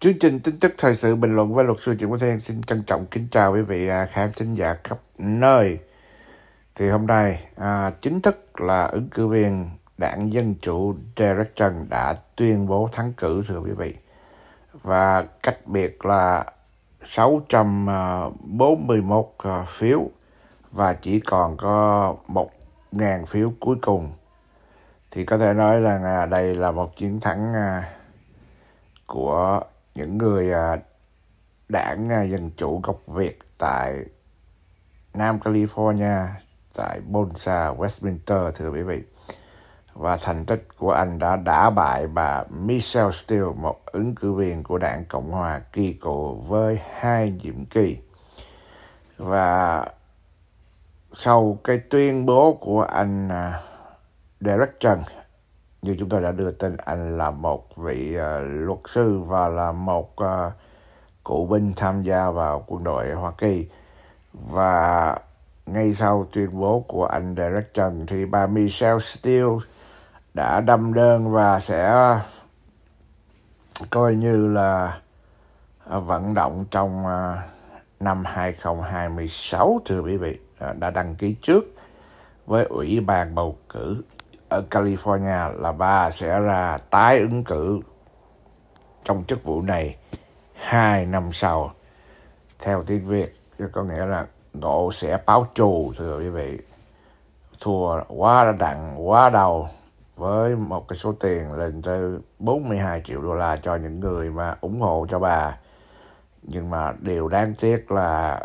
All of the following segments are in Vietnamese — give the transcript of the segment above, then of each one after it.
Chương trình tính chất thời sự bình luận với luật sư Trịnh Quốc Thiên xin trân trọng kính chào quý vị à, khán thính giả khắp nơi. Thì hôm nay à, chính thức là ứng cử viên đảng Dân Chủ Derek Trần đã tuyên bố thắng cử thưa quý vị. Và cách biệt là 641 à, phiếu và chỉ còn có 1.000 phiếu cuối cùng. Thì có thể nói rằng à, đây là một chiến thắng của những người à, đảng à, Dân Chủ gốc Việt tại Nam California tại Bonsa, Westminster thưa quý vị. Và thành tích của anh đã đả bại bà Michelle Steele, một ứng cử viên của đảng Cộng hòa kỳ cựu với hai nhiệm kỳ. Và sau cái tuyên bố của anh à, Derek Trần như chúng tôi đã đưa tin anh là một vị uh, luật sư và là một uh, cựu binh tham gia vào quân đội Hoa Kỳ và ngay sau tuyên bố của anh Derek Trần thì bà Michelle Steele đã đâm đơn và sẽ ờ, coi như là vận động trong năm 2026 thưa quý vị đã đăng ký trước với ủy ban bầu cử ở California là bà sẽ ra tái ứng cử trong chức vụ này hai năm sau theo tiếng Việt có nghĩa là ngộ sẽ báo trù thưa quý vị thua quá đặng quá đầu với một cái số tiền lên tới 42 triệu đô la cho những người mà ủng hộ cho bà nhưng mà điều đáng tiếc là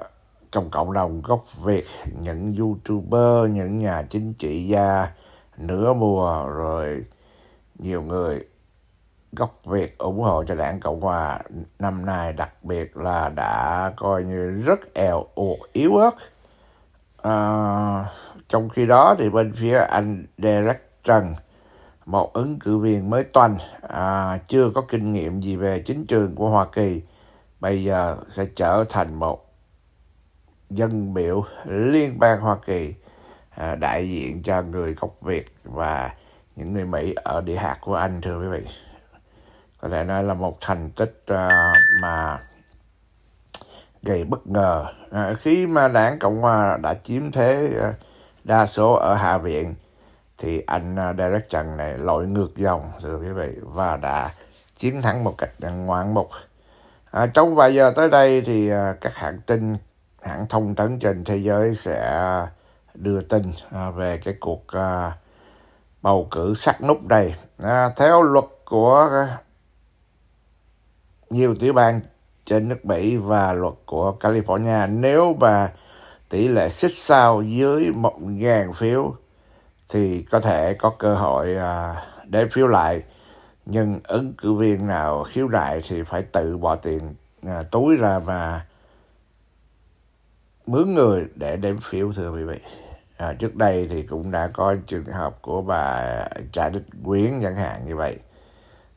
trong cộng đồng gốc Việt những youtuber những nhà chính trị gia nửa mùa rồi nhiều người gốc Việt ủng hộ cho đảng Cộng Hòa năm nay đặc biệt là đã coi như rất eo uột yếu ớt. À, trong khi đó thì bên phía anh Derek Trần một ứng cử viên mới toanh à, chưa có kinh nghiệm gì về chính trường của Hoa Kỳ bây giờ sẽ trở thành một dân biểu liên bang Hoa Kỳ À, đại diện cho người gốc Việt và những người Mỹ ở địa hạt của Anh thưa quý vị có thể nói là một thành tích à, mà gây bất ngờ à, khi mà đảng Cộng hòa đã chiếm thế đa số ở Hạ viện thì anh Derek Trần này lội ngược dòng thưa quý vị và đã chiến thắng một cách ngoạn mục à, trong vài giờ tới đây thì các hãng tin hãng thông tấn trên thế giới sẽ đưa tin à, về cái cuộc à, bầu cử sắc nút đây À, theo luật của à, nhiều tiểu bang trên nước Mỹ và luật của California, nếu mà tỷ lệ xích sao dưới 1.000 phiếu thì có thể có cơ hội để phiếu lại. Nhưng ứng cử viên nào khiếu nại thì phải tự bỏ tiền túi ra và mướn người để đếm phiếu thưa quý vị à, trước đây thì cũng đã có trường hợp của bà Trà Đức Quyến chẳng hạn như vậy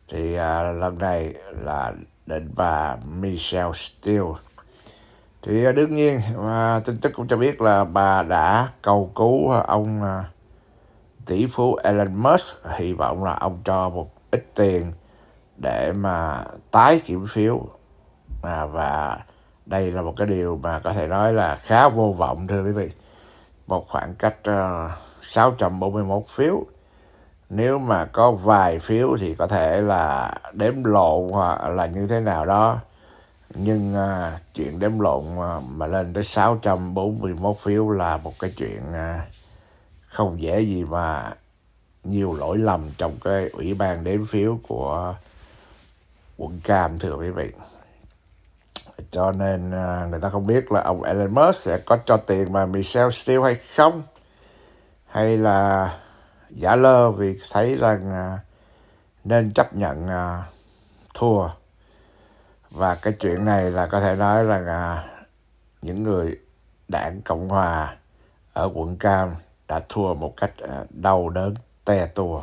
thì à, lần này là định bà Michelle Steele thì à, đương nhiên à, tin tức cũng cho biết là bà đã cầu cứu ông à, tỷ phú Elon Musk hy vọng là ông cho một ít tiền để mà tái kiểm phiếu à, và đây là một cái điều mà có thể nói là khá vô vọng thưa quý vị một khoảng cách ờ, uh, 641 phiếu nếu mà có vài phiếu thì có thể là đếm lộn hoặc là như thế nào đó nhưng uh, chuyện đếm lộn uh, mà lên tới 641 phiếu là một cái chuyện uh, không dễ gì mà nhiều lỗi lầm trong cái ủy ban đếm phiếu của quận Cam thưa quý vị cho nên à, người ta không biết là ông Elon Musk sẽ có cho tiền mà Michelle Steele hay không hay là giả lơ vì thấy rằng à, nên chấp nhận à, thua và cái chuyện này là có thể nói rằng những người đảng Cộng Hòa ở quận Cam đã thua một cách đau đớn te tua.